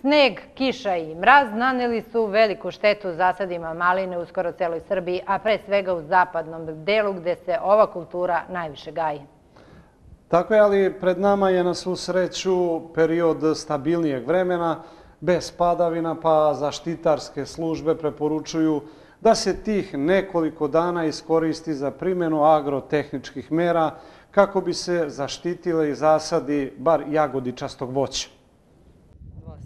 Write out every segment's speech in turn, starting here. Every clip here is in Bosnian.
Sneg, kiša i mraz naneli su veliku štetu zasadima maline u skoro celoj Srbiji, a pre svega u zapadnom delu gde se ova kultura najviše gaje. Tako je, ali pred nama je na svu sreću period stabilnijeg vremena, bez padavina, pa zaštitarske službe preporučuju da se tih nekoliko dana iskoristi za primjenu agrotehničkih mera kako bi se zaštitile i zasadi bar jagodičastog voća.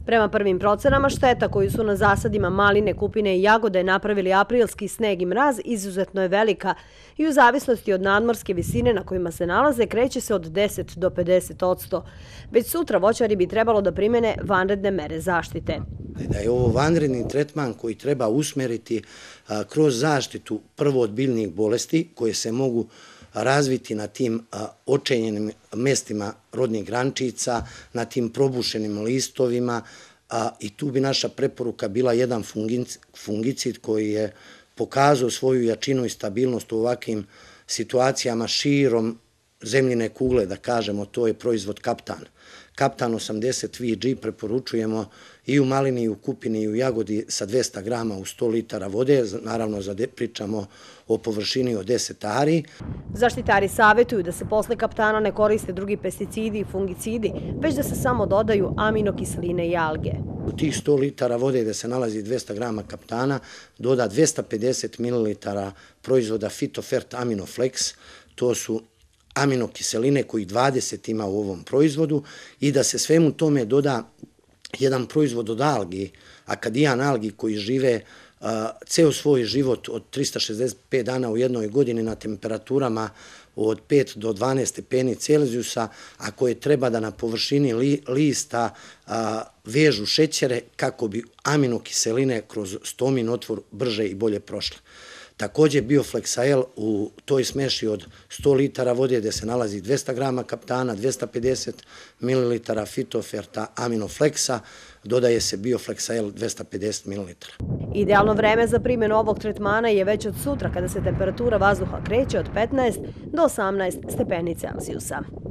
Prema prvim procenama šteta koju su na zasadima maline, kupine i jagode napravili aprilski sneg i mraz izuzetno je velika i u zavisnosti od nadmorske visine na kojima se nalaze kreće se od 10 do 50 odsto. Već sutra voćari bi trebalo da primene vanredne mere zaštite. Da je ovo vanredni tretman koji treba usmeriti kroz zaštitu prvo od biljnih bolesti koje se mogu razviti na tim očenjenim mestima rodnih grančica, na tim probušenim listovima i tu bi naša preporuka bila jedan fungicid koji je pokazao svoju jačinu i stabilnost u ovakvim situacijama širom zemljine kugle, da kažemo, to je proizvod Kaptan. Kaptan 80 VG preporučujemo i u malini, i u kupini, i u jagodi sa 200 grama u 100 litara vode. Naravno, pričamo o površini od 10 ari. Zaštitari savjetuju da se posle kaptana ne koriste drugi pesticidi i fungicidi, već da se samo dodaju aminokisline i alge. U tih 100 litara vode gde se nalazi 200 grama kaptana, doda 250 ml proizvoda Fitofert Aminoflex. To su aminokiseline koji 20 ima u ovom proizvodu i da se svemu tome doda jedan proizvod od algi, akadijan algi koji žive ceo svoj život od 365 dana u jednoj godini na temperaturama od 5 do 12 stepeni Celzijusa, a koje treba da na površini lista vežu šećere kako bi aminokiseline kroz stomin otvor brže i bolje prošle. Takođe bio Flexail u toj smeši od 100 litara vode gde se nalazi 200 grama kaptana, 250 mililitara fitoferta aminofleksa, dodaje se bio Flexail 250 mililitara. Idealno vreme za primjenu ovog tretmana je već od sutra kada se temperatura vazduha kreće od 15 do 18 stepeni Celsijusa.